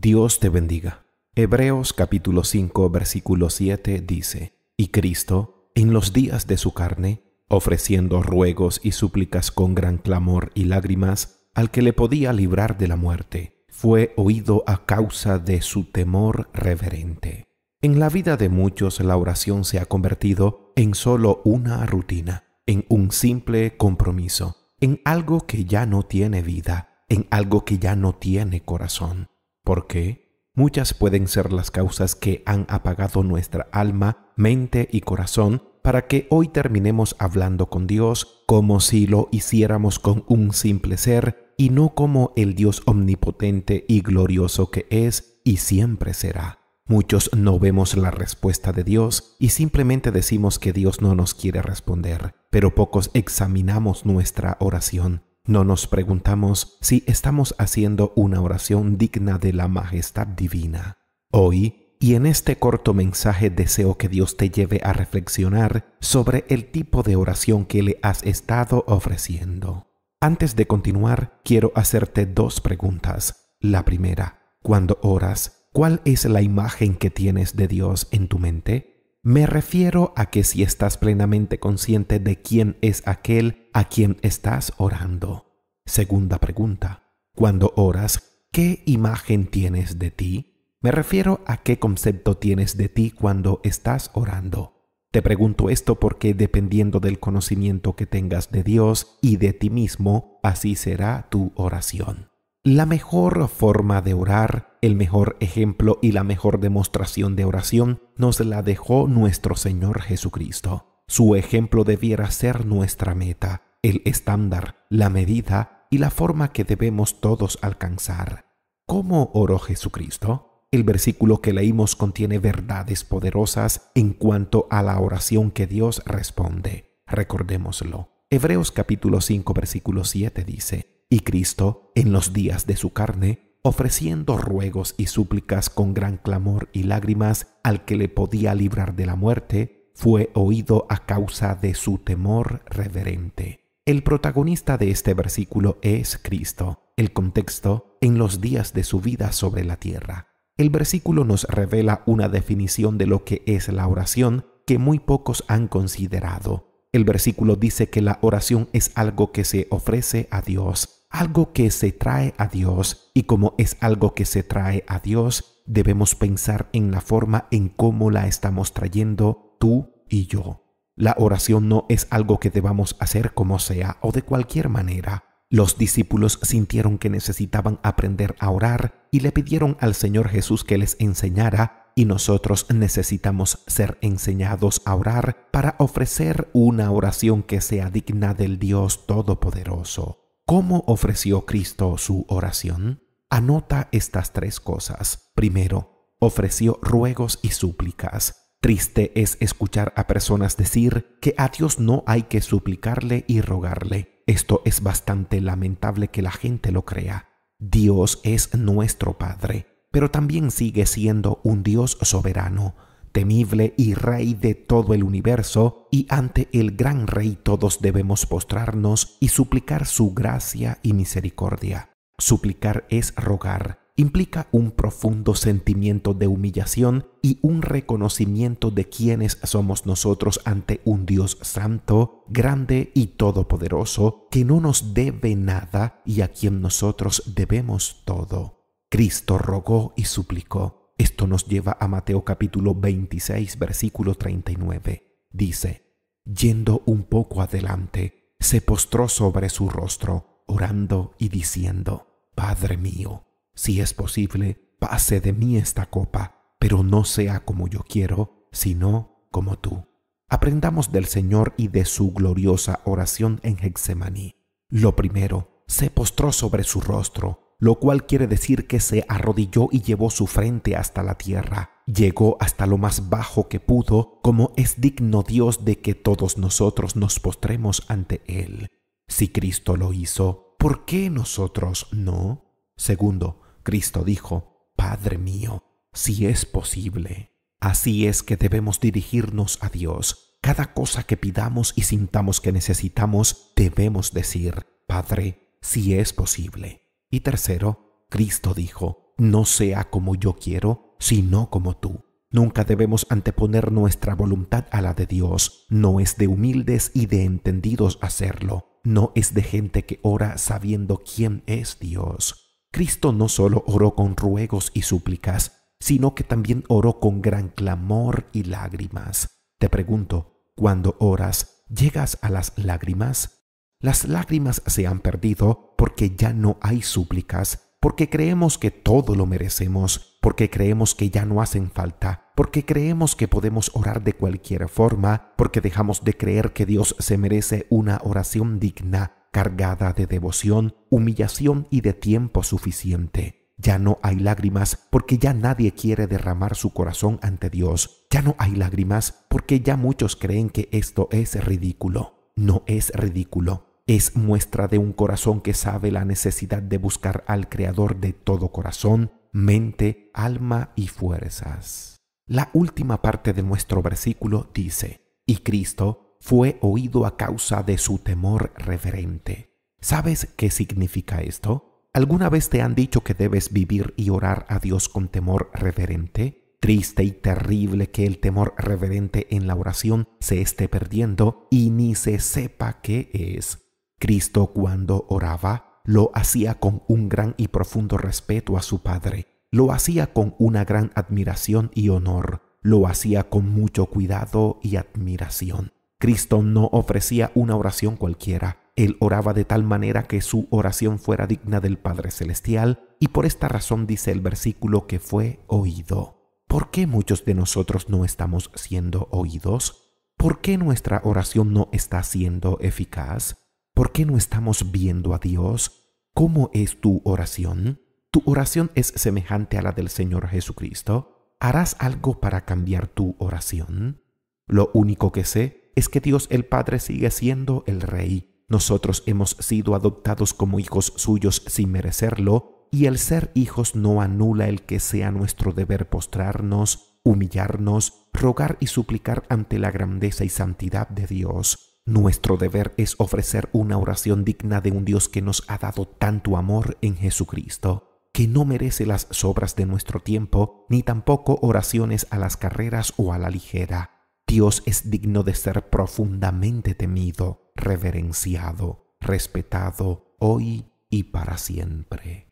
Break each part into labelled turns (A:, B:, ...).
A: Dios te bendiga. Hebreos capítulo 5 versículo 7 dice, Y Cristo, en los días de su carne, ofreciendo ruegos y súplicas con gran clamor y lágrimas al que le podía librar de la muerte, fue oído a causa de su temor reverente. En la vida de muchos la oración se ha convertido en solo una rutina, en un simple compromiso, en algo que ya no tiene vida, en algo que ya no tiene corazón. ¿Por qué? muchas pueden ser las causas que han apagado nuestra alma, mente y corazón para que hoy terminemos hablando con Dios como si lo hiciéramos con un simple ser y no como el Dios omnipotente y glorioso que es y siempre será. Muchos no vemos la respuesta de Dios y simplemente decimos que Dios no nos quiere responder, pero pocos examinamos nuestra oración no nos preguntamos si estamos haciendo una oración digna de la majestad divina. Hoy, y en este corto mensaje deseo que Dios te lleve a reflexionar sobre el tipo de oración que le has estado ofreciendo. Antes de continuar, quiero hacerte dos preguntas. La primera, cuando oras, ¿cuál es la imagen que tienes de Dios en tu mente? Me refiero a que si estás plenamente consciente de quién es aquel a quien estás orando. Segunda pregunta. Cuando oras, ¿qué imagen tienes de ti? Me refiero a qué concepto tienes de ti cuando estás orando. Te pregunto esto porque dependiendo del conocimiento que tengas de Dios y de ti mismo, así será tu oración la mejor forma de orar, el mejor ejemplo y la mejor demostración de oración nos la dejó nuestro Señor Jesucristo. Su ejemplo debiera ser nuestra meta, el estándar, la medida y la forma que debemos todos alcanzar. ¿Cómo oró Jesucristo? El versículo que leímos contiene verdades poderosas en cuanto a la oración que Dios responde. Recordémoslo. Hebreos capítulo 5 versículo 7 dice, y Cristo, en los días de su carne, ofreciendo ruegos y súplicas con gran clamor y lágrimas al que le podía librar de la muerte, fue oído a causa de su temor reverente. El protagonista de este versículo es Cristo, el contexto en los días de su vida sobre la tierra. El versículo nos revela una definición de lo que es la oración que muy pocos han considerado. El versículo dice que la oración es algo que se ofrece a Dios, algo que se trae a Dios y como es algo que se trae a Dios, debemos pensar en la forma en cómo la estamos trayendo tú y yo. La oración no es algo que debamos hacer como sea o de cualquier manera. Los discípulos sintieron que necesitaban aprender a orar y le pidieron al Señor Jesús que les enseñara y nosotros necesitamos ser enseñados a orar para ofrecer una oración que sea digna del Dios Todopoderoso. ¿Cómo ofreció Cristo su oración? Anota estas tres cosas. Primero, ofreció ruegos y súplicas. Triste es escuchar a personas decir que a Dios no hay que suplicarle y rogarle. Esto es bastante lamentable que la gente lo crea. Dios es nuestro Padre, pero también sigue siendo un Dios soberano temible y rey de todo el universo, y ante el gran rey todos debemos postrarnos y suplicar su gracia y misericordia. Suplicar es rogar, implica un profundo sentimiento de humillación y un reconocimiento de quienes somos nosotros ante un Dios santo, grande y todopoderoso, que no nos debe nada y a quien nosotros debemos todo. Cristo rogó y suplicó. Esto nos lleva a Mateo capítulo 26, versículo 39. Dice, yendo un poco adelante, se postró sobre su rostro, orando y diciendo, Padre mío, si es posible, pase de mí esta copa, pero no sea como yo quiero, sino como tú. Aprendamos del Señor y de su gloriosa oración en Hexemaní. Lo primero, se postró sobre su rostro, lo cual quiere decir que se arrodilló y llevó su frente hasta la tierra. Llegó hasta lo más bajo que pudo, como es digno Dios de que todos nosotros nos postremos ante Él. Si Cristo lo hizo, ¿por qué nosotros no? Segundo, Cristo dijo, Padre mío, si es posible. Así es que debemos dirigirnos a Dios. Cada cosa que pidamos y sintamos que necesitamos, debemos decir, Padre, si es posible y tercero, Cristo dijo, no sea como yo quiero, sino como tú. Nunca debemos anteponer nuestra voluntad a la de Dios. No es de humildes y de entendidos hacerlo. No es de gente que ora sabiendo quién es Dios. Cristo no solo oró con ruegos y súplicas, sino que también oró con gran clamor y lágrimas. Te pregunto, cuando oras, ¿llegas a las lágrimas? Las lágrimas se han perdido porque ya no hay súplicas, porque creemos que todo lo merecemos, porque creemos que ya no hacen falta, porque creemos que podemos orar de cualquier forma, porque dejamos de creer que Dios se merece una oración digna, cargada de devoción, humillación y de tiempo suficiente. Ya no hay lágrimas porque ya nadie quiere derramar su corazón ante Dios. Ya no hay lágrimas porque ya muchos creen que esto es ridículo. No es ridículo es muestra de un corazón que sabe la necesidad de buscar al Creador de todo corazón, mente, alma y fuerzas. La última parte de nuestro versículo dice, y Cristo fue oído a causa de su temor reverente. ¿Sabes qué significa esto? ¿Alguna vez te han dicho que debes vivir y orar a Dios con temor reverente? Triste y terrible que el temor reverente en la oración se esté perdiendo y ni se sepa qué es. Cristo cuando oraba lo hacía con un gran y profundo respeto a su Padre, lo hacía con una gran admiración y honor, lo hacía con mucho cuidado y admiración. Cristo no ofrecía una oración cualquiera, él oraba de tal manera que su oración fuera digna del Padre Celestial, y por esta razón dice el versículo que fue oído. ¿Por qué muchos de nosotros no estamos siendo oídos? ¿Por qué nuestra oración no está siendo eficaz? ¿Por qué no estamos viendo a Dios? ¿Cómo es tu oración? ¿Tu oración es semejante a la del Señor Jesucristo? ¿Harás algo para cambiar tu oración? Lo único que sé es que Dios el Padre sigue siendo el Rey. Nosotros hemos sido adoptados como hijos suyos sin merecerlo, y el ser hijos no anula el que sea nuestro deber postrarnos, humillarnos, rogar y suplicar ante la grandeza y santidad de Dios. Nuestro deber es ofrecer una oración digna de un Dios que nos ha dado tanto amor en Jesucristo, que no merece las sobras de nuestro tiempo, ni tampoco oraciones a las carreras o a la ligera. Dios es digno de ser profundamente temido, reverenciado, respetado, hoy y para siempre.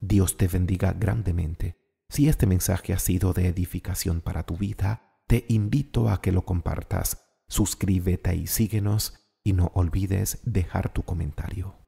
A: Dios te bendiga grandemente. Si este mensaje ha sido de edificación para tu vida, te invito a que lo compartas suscríbete y síguenos y no olvides dejar tu comentario.